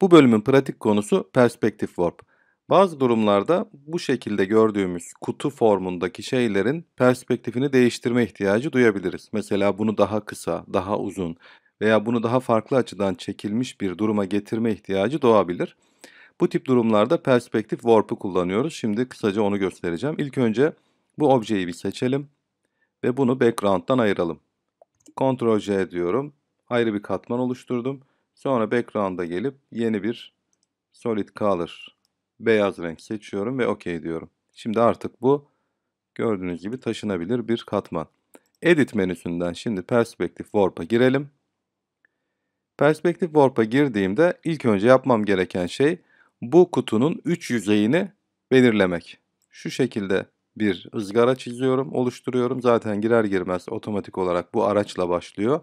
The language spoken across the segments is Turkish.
Bu bölümün pratik konusu perspektif warp. Bazı durumlarda bu şekilde gördüğümüz kutu formundaki şeylerin perspektifini değiştirme ihtiyacı duyabiliriz. Mesela bunu daha kısa, daha uzun veya bunu daha farklı açıdan çekilmiş bir duruma getirme ihtiyacı doğabilir. Bu tip durumlarda perspektif warp'ı kullanıyoruz. Şimdi kısaca onu göstereceğim. İlk önce bu objeyi bir seçelim ve bunu background'dan ayıralım. Ctrl J diyorum. Ayrı bir katman oluşturdum. Sonra background'a gelip yeni bir solid color beyaz renk seçiyorum ve OK diyorum. Şimdi artık bu gördüğünüz gibi taşınabilir bir katman. Edit menüsünden şimdi perspektif warp'a girelim. Perspektif warp'a girdiğimde ilk önce yapmam gereken şey bu kutunun üç yüzeyini belirlemek. Şu şekilde bir ızgara çiziyorum, oluşturuyorum. Zaten girer girmez otomatik olarak bu araçla başlıyor.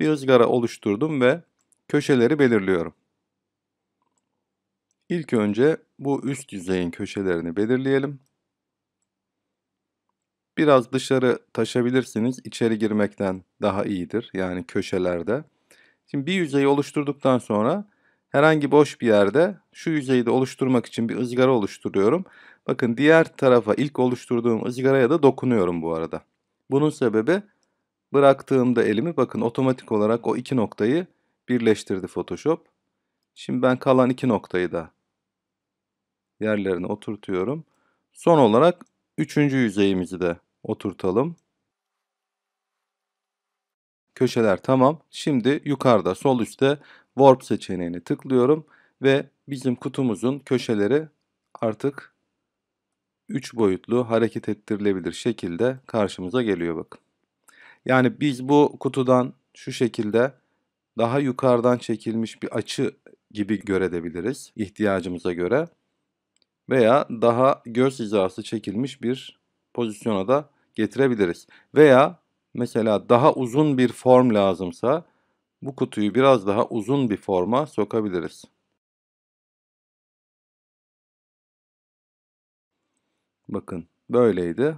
Bir ızgara oluşturdum ve köşeleri belirliyorum. İlk önce bu üst yüzeyin köşelerini belirleyelim. Biraz dışarı taşabilirsiniz. İçeri girmekten daha iyidir. Yani köşelerde. Şimdi bir yüzeyi oluşturduktan sonra herhangi boş bir yerde şu yüzeyi de oluşturmak için bir ızgara oluşturuyorum. Bakın diğer tarafa ilk oluşturduğum ızgaraya da dokunuyorum bu arada. Bunun sebebi bıraktığımda elimi bakın otomatik olarak o iki noktayı birleştirdi Photoshop. Şimdi ben kalan iki noktayı da yerlerine oturtuyorum. Son olarak üçüncü yüzeyimizi de oturtalım. Köşeler tamam. Şimdi yukarıda sol üstte warp seçeneğini tıklıyorum ve bizim kutumuzun köşeleri artık 3 boyutlu hareket ettirilebilir şekilde karşımıza geliyor bakın. Yani biz bu kutudan şu şekilde daha yukarıdan çekilmiş bir açı gibi görebiliriz ihtiyacımıza göre. Veya daha göz hizası çekilmiş bir pozisyona da getirebiliriz. Veya mesela daha uzun bir form lazımsa bu kutuyu biraz daha uzun bir forma sokabiliriz. Bakın böyleydi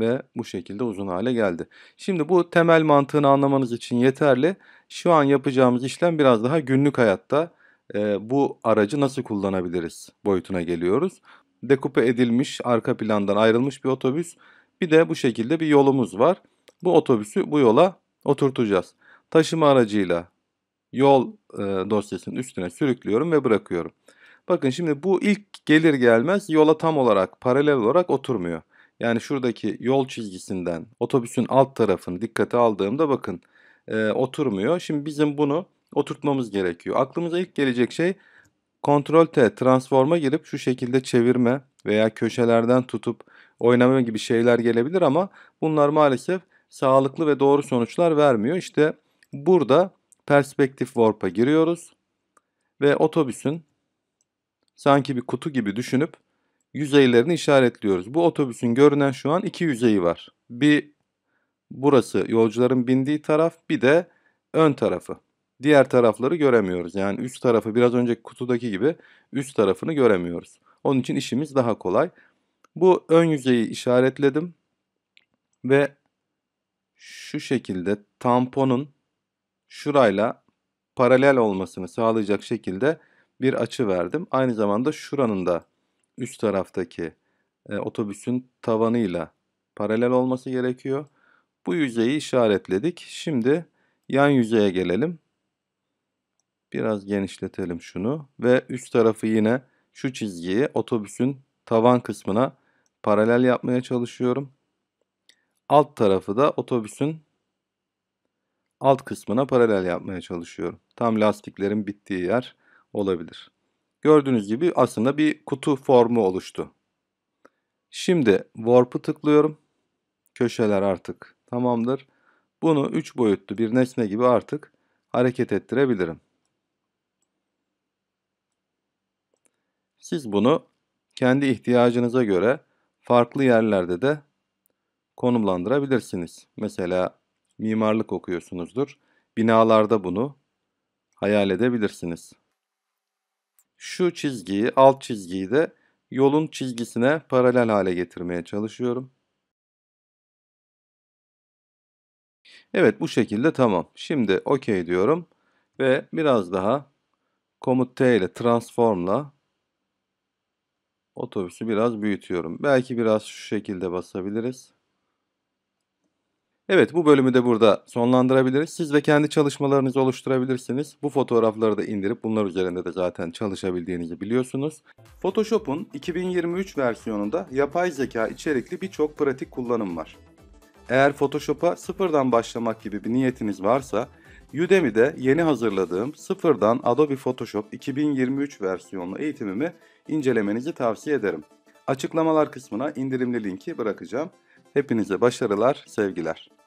ve bu şekilde uzun hale geldi. Şimdi bu temel mantığını anlamanız için yeterli. Şu an yapacağımız işlem biraz daha günlük hayatta e, bu aracı nasıl kullanabiliriz boyutuna geliyoruz. Dekupe edilmiş, arka plandan ayrılmış bir otobüs. Bir de bu şekilde bir yolumuz var. Bu otobüsü bu yola oturtacağız. Taşıma aracıyla yol e, dosyasının üstüne sürüklüyorum ve bırakıyorum. Bakın şimdi bu ilk gelir gelmez yola tam olarak paralel olarak oturmuyor. Yani şuradaki yol çizgisinden otobüsün alt tarafını dikkate aldığımda bakın e, oturmuyor. Şimdi bizim bunu oturtmamız gerekiyor. Aklımıza ilk gelecek şey Ctrl T transforma girip şu şekilde çevirme veya köşelerden tutup oynama gibi şeyler gelebilir ama bunlar maalesef sağlıklı ve doğru sonuçlar vermiyor. İşte burada perspektif warp'a giriyoruz ve otobüsün sanki bir kutu gibi düşünüp yüzeylerini işaretliyoruz. Bu otobüsün görünen şu an iki yüzeyi var. Bir burası yolcuların bindiği taraf bir de ön tarafı. Diğer tarafları göremiyoruz. Yani üst tarafı biraz önceki kutudaki gibi üst tarafını göremiyoruz. Onun için işimiz daha kolay. Bu ön yüzeyi işaretledim ve şu şekilde tamponun şurayla paralel olmasını sağlayacak şekilde bir açı verdim. Aynı zamanda şuranın da üst taraftaki e, otobüsün tavanıyla paralel olması gerekiyor. Bu yüzeyi işaretledik. Şimdi yan yüzeye gelelim. Biraz genişletelim şunu ve üst tarafı yine şu çizgiyi otobüsün tavan kısmına paralel yapmaya çalışıyorum. Alt tarafı da otobüsün alt kısmına paralel yapmaya çalışıyorum. Tam lastiklerin bittiği yer olabilir. Gördüğünüz gibi aslında bir kutu formu oluştu. Şimdi warp'ı tıklıyorum. Köşeler artık tamamdır. Bunu 3 boyutlu bir nesne gibi artık hareket ettirebilirim. Siz bunu kendi ihtiyacınıza göre farklı yerlerde de konumlandırabilirsiniz. Mesela mimarlık okuyorsunuzdur. Binalarda bunu hayal edebilirsiniz şu çizgiyi, alt çizgiyi de yolun çizgisine paralel hale getirmeye çalışıyorum. Evet bu şekilde tamam. Şimdi OK diyorum ve biraz daha komut T ile transformla otobüsü biraz büyütüyorum. Belki biraz şu şekilde basabiliriz. Evet bu bölümü de burada sonlandırabiliriz. Siz ve kendi çalışmalarınızı oluşturabilirsiniz. Bu fotoğrafları da indirip bunlar üzerinde de zaten çalışabildiğinizi biliyorsunuz. Photoshop'un 2023 versiyonunda yapay zeka içerikli birçok pratik kullanım var. Eğer Photoshop'a sıfırdan başlamak gibi bir niyetiniz varsa Udemy'de yeni hazırladığım sıfırdan Adobe Photoshop 2023 versiyonlu eğitimimi incelemenizi tavsiye ederim. Açıklamalar kısmına indirimli linki bırakacağım. Hepinize başarılar, sevgiler.